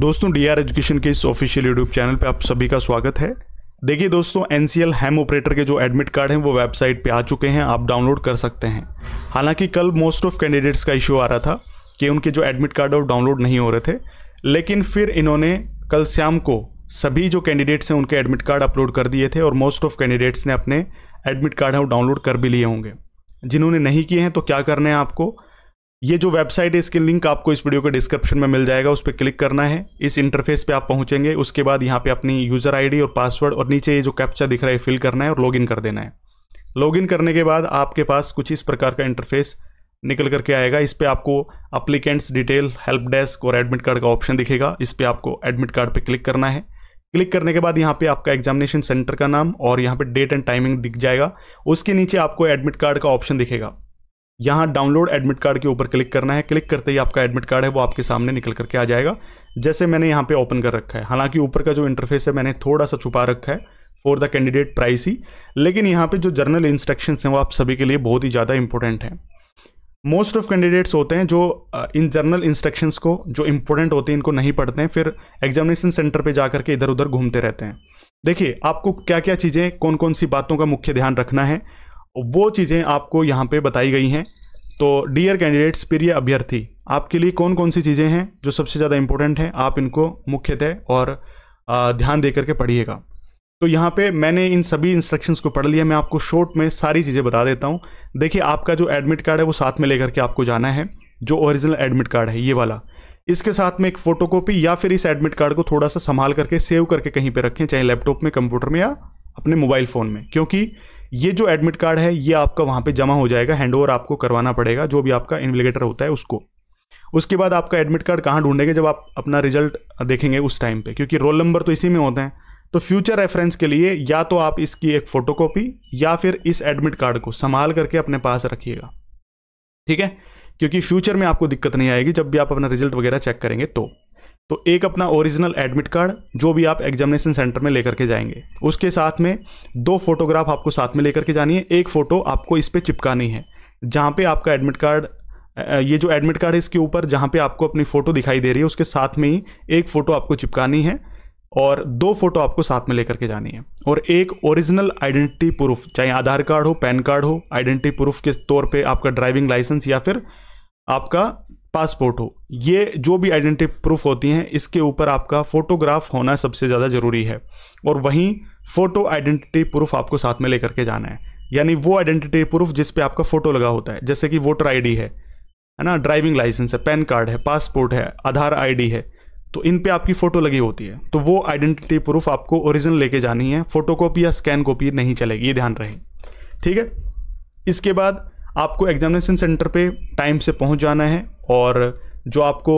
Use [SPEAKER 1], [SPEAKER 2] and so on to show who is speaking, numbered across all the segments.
[SPEAKER 1] दोस्तों D R education के इस ऑफिशियल यूट्यूब चैनल पे आप सभी का स्वागत है देखिए दोस्तों N C L HEM operator के जो एडमिट कार्ड हैं वो वेबसाइट पे आ चुके हैं आप डाउनलोड कर सकते हैं हालांकि कल मोस्ट ऑफ कैंडिडेट्स का इशू आ रहा था कि उनके जो एडमिट कार्ड और डाउनलोड नहीं हो रहे थे लेकिन फिर इन्होंने कल शाम को सभी जो कैंडिडेट्स हैं उनके एडमिट कार्ड अपलोड कर दिए थे और मोस्ट ऑफ कैंडिडेट्स ने अपने एडमिट कार्ड हैं वो डाउनलोड कर भी लिए होंगे जिन्होंने नहीं किए हैं तो क्या करना है आपको ये जो वेबसाइट है इसके लिंक आपको इस वीडियो के डिस्क्रिप्शन में मिल जाएगा उस पर क्लिक करना है इस इंटरफेस पे आप पहुंचेंगे उसके बाद यहाँ पे अपनी यूजर आईडी और पासवर्ड और नीचे ये जो कैप्चा दिख रहा है फिल करना है और लॉगिन कर देना है लॉगिन करने के बाद आपके पास कुछ इस प्रकार का इंटरफेस निकल करके आएगा इस पर आपको अप्लीकेंट्स डिटेल हेल्प डेस्क और एडमिट कार्ड का ऑप्शन दिखेगा इस पर आपको एडमिट कार्ड पर क्लिक करना है क्लिक करने के बाद यहाँ पे आपका एग्जामिनेशन सेंटर का नाम और यहाँ पे डेट एंड टाइमिंग दिख जाएगा उसके नीचे आपको एडमिट कार्ड का ऑप्शन दिखेगा यहाँ डाउनलोड एडमिट कार्ड के ऊपर क्लिक करना है क्लिक करते ही आपका एडमिट कार्ड है वो आपके सामने निकल करके आ जाएगा जैसे मैंने यहाँ पे ओपन कर रखा है हालांकि ऊपर का जो इंटरफेस है मैंने थोड़ा सा छुपा रखा है फॉर द कैंडिडेट प्राइस ही लेकिन यहाँ पे जो जर्नल इंस्ट्रक्शन हैं वो आप सभी के लिए बहुत ही ज़्यादा इंपॉर्टेंट हैं मोस्ट ऑफ कैंडिडेट्स होते हैं जो इन जर्नल इंस्ट्रक्शंस को जो इंपॉर्टेंट होते हैं इनको नहीं पढ़ते हैं फिर एग्जामिनेशन सेंटर पे जा करके इधर उधर घूमते रहते हैं देखिए आपको क्या क्या चीज़ें कौन कौन सी बातों का मुख्य ध्यान रखना है वो चीज़ें आपको यहाँ पे बताई गई हैं तो डियर कैंडिडेट्स प्रिय अभ्यर्थी आपके लिए कौन कौन सी चीज़ें हैं जो सबसे ज़्यादा इंपॉर्टेंट हैं आप इनको मुख्यतः और ध्यान दे करके पढ़िएगा तो यहाँ पे मैंने इन सभी इंस्ट्रक्शंस को पढ़ लिया मैं आपको शॉर्ट में सारी चीज़ें बता देता हूँ देखिए आपका जो एडमिट कार्ड है वो साथ में लेकर के आपको जाना है जो ओरिजिनल एडमिट कार्ड है ये वाला इसके साथ में एक फोटोकॉपी या फिर इस एडमिट कार्ड को थोड़ा सा संभाल करके सेव करके कहीं पर रखें चाहे लैपटॉप में कंप्यूटर में या अपने मोबाइल फ़ोन में क्योंकि ये जो एडमिट कार्ड है ये आपका वहाँ पे जमा हो जाएगा हैंड ओवर आपको करवाना पड़ेगा जो भी आपका इन्विगेटर होता है उसको उसके बाद आपका एडमिट कार्ड कहाँ ढूंढेंगे जब आप अपना रिजल्ट देखेंगे उस टाइम पे क्योंकि रोल नंबर तो इसी में होते हैं तो फ्यूचर रेफरेंस के लिए या तो आप इसकी एक फ़ोटोकॉपी या फिर इस एडमिट कार्ड को संभाल करके अपने पास रखिएगा ठीक है क्योंकि फ्यूचर में आपको दिक्कत नहीं आएगी जब भी आप अपना रिजल्ट वगैरह चेक करेंगे तो तो एक अपना ओरिजिनल एडमिट कार्ड जो भी आप एग्जामिनेशन सेंटर में लेकर के जाएंगे उसके साथ में दो फोटोग्राफ आपको साथ में लेकर के जानी है एक फ़ोटो आपको इस पर चिपकानी है जहाँ पे आपका एडमिट कार्ड ये जो एडमिट कार्ड है इसके ऊपर जहाँ पे आपको अपनी फ़ोटो दिखाई दे रही है उसके साथ में ही एक फ़ोटो आपको चिपकानी है और दो फोटो आपको साथ में लेकर के जानी है और एक ओरिजिनल आइडेंटिटी प्रूफ चाहे आधार कार्ड हो पैन कार्ड हो आइडेंटिटी प्रूफ के तौर पे आपका ड्राइविंग लाइसेंस या फिर आपका पासपोर्ट हो ये जो भी आइडेंटिटी प्रूफ होती हैं इसके ऊपर आपका फोटोग्राफ होना सबसे ज़्यादा ज़रूरी है और वहीं फ़ोटो आइडेंटिटी प्रूफ आपको साथ में लेकर के जाना है यानी वो आइडेंटिटी प्रूफ जिस पे आपका फ़ोटो लगा होता है जैसे कि वोटर आईडी है है ना ड्राइविंग लाइसेंस है पैन कार्ड है पासपोर्ट है आधार आईडी है तो इन पे आपकी फ़ोटो लगी होती है तो वो आइडेंटिटी प्रूफ आपको ओरिजिनल लेके जानी है फोटो कॉपी या स्कैन कॉपी नहीं चलेगी ये ध्यान रहे ठीक है इसके बाद आपको एग्जामिनेशन सेंटर पे टाइम से पहुंच जाना है और जो आपको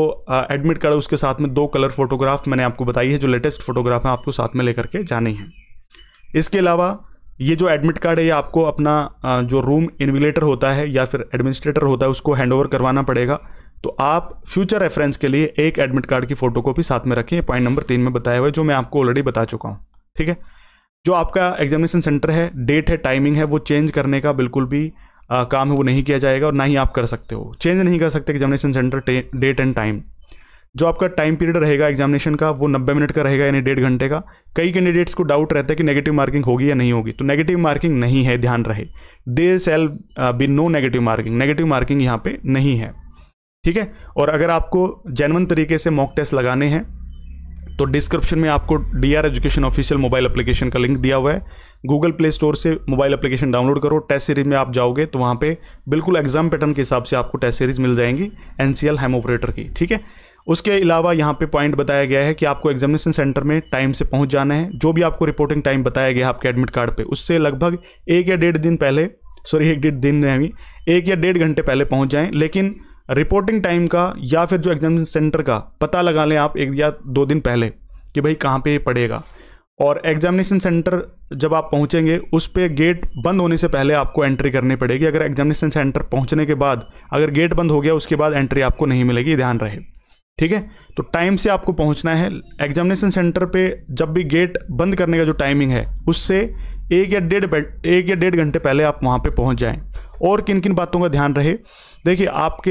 [SPEAKER 1] एडमिट कार्ड है उसके साथ में दो कलर फोटोग्राफ मैंने आपको बताई है जो लेटेस्ट फोटोग्राफ है आपको साथ में लेकर के जानी हैं इसके अलावा ये जो एडमिट कार्ड है ये आपको अपना जो रूम इन्विलेटर होता है या फिर एडमिनिस्ट्रेटर होता है उसको हैंड ओवर करवाना पड़ेगा तो आप फ्यूचर रेफरेंस के लिए एक एडमिट कार्ड की फ़ोटो भी साथ में रखें पॉइंट नंबर तीन में बताया हुआ है जो मैं आपको ऑलरेडी बता चुका हूँ ठीक है जो आपका एग्जामिनेशन सेंटर है डेट है टाइमिंग है वो चेंज करने का बिल्कुल भी काम है वो नहीं किया जाएगा और ना ही आप कर सकते हो चेंज नहीं कर सकते examination centre date and time जो आपका टाइम पीरियड रहेगा एग्जामिनेशन का वो नब्बे मिनट का रहेगा यानी डेढ़ घंटे का कई कैंडिडेट्स को डाउट रहता है कि नेगेटिव मार्किंग होगी या नहीं होगी तो नेगेटिव मार्किंग नहीं है ध्यान रहे there shall be no negative marking negative marking यहाँ पे नहीं है ठीक है और अगर आपको जैनवन तरीके से मॉक टेस्ट लगाने हैं तो डिस्क्रिप्शन में आपको D R education official mobile application का लिंक दिया हुआ है गूगल प्ले स्टोर से मोबाइल एप्लीकेशन डाउनलोड करो टेस्ट सीरीज में आप जाओगे तो वहाँ पे बिल्कुल एग्जाम पैटर्न के हिसाब से आपको टेस्ट सीरीज मिल जाएंगी N C L HEM operator की ठीक है उसके अलावा यहाँ पे पॉइंट बताया गया है कि आपको एग्जामिनेशन सेंटर में टाइम से पहुँच जाना है जो भी आपको रिपोर्टिंग टाइम बताया गया है आपके एडमिट कार्ड पे उससे लगभग एक या डेढ़ दिन पहले सॉरी एक डेढ़ दिन नहीं एक या डेढ़ घंटे पहले पहुँच जाएँ लेकिन रिपोर्टिंग टाइम का या फिर जो एग्जामिनेशन सेंटर का पता लगा लें आप एक या दो दिन पहले कि भाई कहाँ पे पड़ेगा और एग्जामिनेशन सेंटर जब आप पहुँचेंगे उस पर गेट बंद होने से पहले आपको एंट्री करनी पड़ेगी अगर एग्जामिनेशन सेंटर पहुँचने के बाद अगर गेट बंद हो गया उसके बाद एंट्री आपको नहीं मिलेगी ध्यान रहे ठीक है तो टाइम से आपको पहुंचना है एग्जामिनेशन सेंटर पे जब भी गेट बंद करने का जो टाइमिंग है उससे एक या डेढ़ एक या डेढ़ घंटे पहले आप वहाँ पे पहुँच जाएं और किन किन बातों का ध्यान रहे देखिए आपके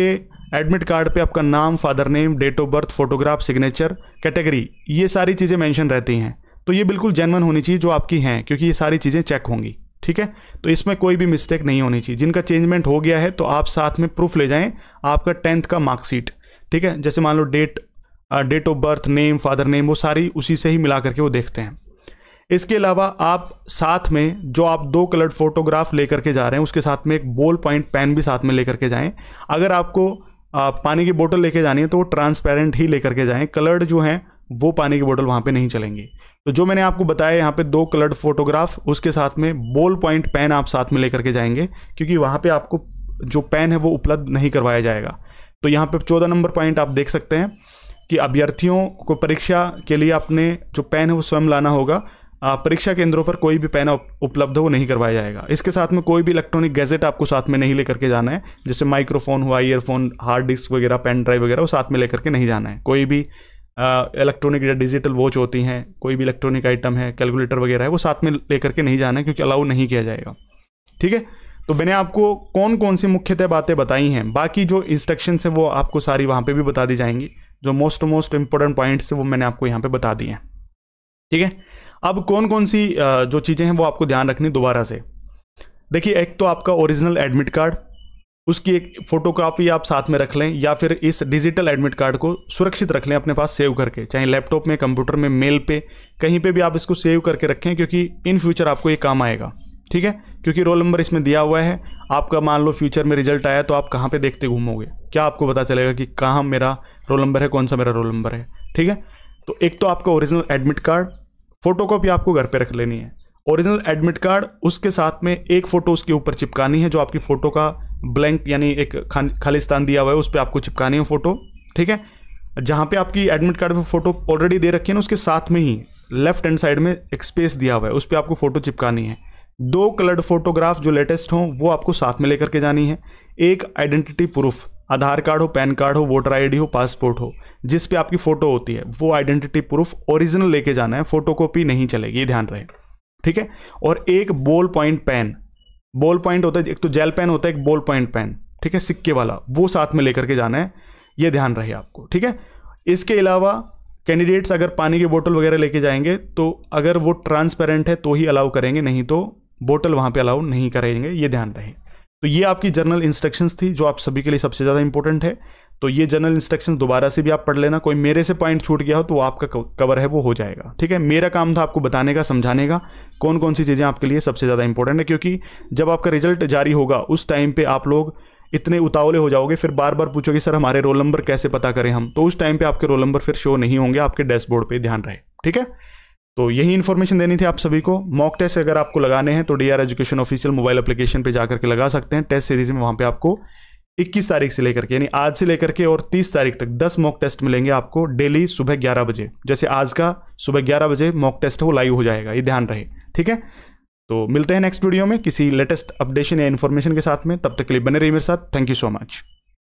[SPEAKER 1] एडमिट कार्ड पे आपका नाम father name date of birth photograph signature category ये सारी चीज़ें मेंशन रहती हैं तो ये बिल्कुल जेनवन होनी चाहिए जो आपकी हैं क्योंकि ये सारी चीज़ें चेक होंगी ठीक है तो इसमें कोई भी मिस्टेक नहीं होनी चाहिए जिनका चेंजमेंट हो गया है तो आप साथ में प्रूफ ले जाएँ आपका टेंथ का मार्कशीट ठीक है जैसे मान लो date date of birth name father name वो सारी उसी से ही मिला करके वो देखते हैं इसके अलावा आप साथ में जो आप दो कलर्ड फोटोग्राफ लेकर के जा रहे हैं उसके साथ में एक बोल पॉइंट पेन भी साथ में लेकर के जाएं अगर आपको पानी की बोतल लेके जानी है तो वो ट्रांसपेरेंट ही लेकर के जाएं कलर्ड जो हैं वो पानी की बोतल वहाँ पे नहीं चलेंगी तो जो मैंने आपको बताया यहाँ पे दो कलर्ड फोटोग्राफ उसके साथ में बोल पॉइंट पेन आप साथ में लेकर के जाएंगे क्योंकि वहाँ पे आपको जो पेन है वो उपलब्ध नहीं करवाया जाएगा तो यहाँ पे चौदह नंबर पॉइंट आप देख सकते हैं कि अभ्यर्थियों को परीक्षा के लिए आपने जो पेन है वो स्वयं लाना होगा परीक्षा केंद्रों पर कोई भी पेन उपलब्ध हो नहीं करवाया जाएगा इसके साथ में कोई भी इलेक्ट्रॉनिक गैजेट आपको साथ में नहीं लेकर के जाना है जैसे माइक्रोफोन हुआ ईयरफोन हार्ड डिस्क वगैरह पेन ड्राइव वगैरह वो साथ में लेकर के नहीं जाना है कोई भी इलेक्ट्रॉनिक या डिजिटल वॉच होती हैं कोई भी इलेक्ट्रॉनिक आइटम है कैलकुलेटर वगैरह है वो साथ में लेकर के नहीं जाना है क्योंकि अलाउ नहीं किया जाएगा ठीक है तो मैंने आपको कौन कौन सी मुख्यतः बातें बताई हैं बाकी जो इंस्ट्रक्शन है वो आपको सारी वहाँ पर भी बता दी जाएंगी जो मोस्ट मोस्ट इंपॉर्टेंट पॉइंट्स वो मैंने आपको यहाँ पर बता दिए हैं ठीक है अब कौन कौन सी जो चीज़ें हैं वो आपको ध्यान रखनी दोबारा से देखिए एक तो आपका ओरिजिनल एडमिट कार्ड उसकी एक फ़ोटो कापी आप साथ में रख लें या फिर इस डिजिटल एडमिट कार्ड को सुरक्षित रख लें अपने पास सेव करके चाहे लैपटॉप में कंप्यूटर में मेल पे कहीं पे भी आप इसको सेव करके रखें क्योंकि इन फ्यूचर आपको ये काम आएगा ठीक है क्योंकि रोल नंबर इसमें दिया हुआ है आपका मान लो फ्यूचर में रिजल्ट आया तो आप कहाँ पर देखते घूमोगे क्या आपको पता चलेगा कि कहाँ मेरा रोल नंबर है कौन सा मेरा रोल नंबर है ठीक है तो एक तो आपका original admit card photocopy आपको घर पे रख लेनी है ओरिजिनल एडमिट कार्ड उसके साथ में एक फ़ोटो उसके ऊपर चिपकानी है जो आपकी फ़ोटो का ब्लैंक यानी एक खाली स्थान दिया हुआ है उस पर आपको चिपकानी है फ़ोटो ठीक है जहाँ पे आपकी एडमिट कार्ड पे फ़ोटो ऑलरेडी दे रखी है ना उसके साथ में ही लेफ्ट हैंड साइड में एक स्पेस दिया हुआ है उस पर आपको फ़ोटो चिपकानी है दो कलर्ड फोटोग्राफ जो लेटेस्ट हों वो आपको साथ में लेकर के जानी है एक आइडेंटिटी प्रूफ आधार कार्ड हो पैन कार्ड हो वोटर आईडी हो पासपोर्ट हो जिस पे आपकी फ़ोटो होती है वो आइडेंटिटी प्रूफ ओरिजिनल लेके जाना है फोटोकॉपी नहीं चलेगी ध्यान रहे ठीक है और एक ballpoint pen ballpoint होता है एक तो जेल पेन होता है एक बॉल पॉइंट पेन ठीक है सिक्के वाला वो साथ में लेकर के जाना है ये ध्यान रहे आपको ठीक है इसके अलावा कैंडिडेट्स अगर पानी की बोतल वगैरह लेके जाएंगे तो अगर वो ट्रांसपेरेंट है तो ही अलाउ करेंगे नहीं तो बोतल वहाँ पे अलाउ नहीं करेंगे ये ध्यान रहे तो ये आपकी जनरल इंस्ट्रक्शंस थी जो आप सभी के लिए सबसे ज़्यादा इंपॉर्टेंट है तो ये जनरल इंस्ट्रक्शन दोबारा से भी आप पढ़ लेना कोई मेरे से पॉइंट छूट गया हो तो आपका कवर है वो हो जाएगा ठीक है मेरा काम था आपको बताने का समझाने का कौन कौन सी चीज़ें आपके लिए सबसे ज़्यादा इंपॉर्टेंट है क्योंकि जब आपका रिजल्ट जारी होगा उस टाइम पर आप लोग इतने उतावले हो जाओगे फिर बार बार पूछोगे सर हमारे रोल नंबर कैसे पता करें हम तो उस टाइम पे आपके रोल नंबर फिर शो नहीं होंगे आपके डैशबोर्ड पे ध्यान रहे ठीक है तो यही इन्फॉर्मेशन देनी थी आप सभी को मॉक टेस्ट अगर आपको लगाने हैं तो D R education official mobile application पर जाकर के लगा सकते हैं टेस्ट सीरीज में वहाँ पर आपको 21 तारीख से लेकर के यानी आज से लेकर के और 30 तारीख तक 10 मॉक टेस्ट मिलेंगे आपको डेली सुबह 11 बजे जैसे आज का सुबह 11 बजे मॉक टेस्ट वो लाइव हो जाएगा ये ध्यान रहे ठीक है तो मिलते हैं नेक्स्ट वीडियो में किसी लेटेस्ट अपडेशन या इन्फॉर्मेशन के साथ में तब तक के लिए बने रहिए मेरे साथ थैंक यू सो मच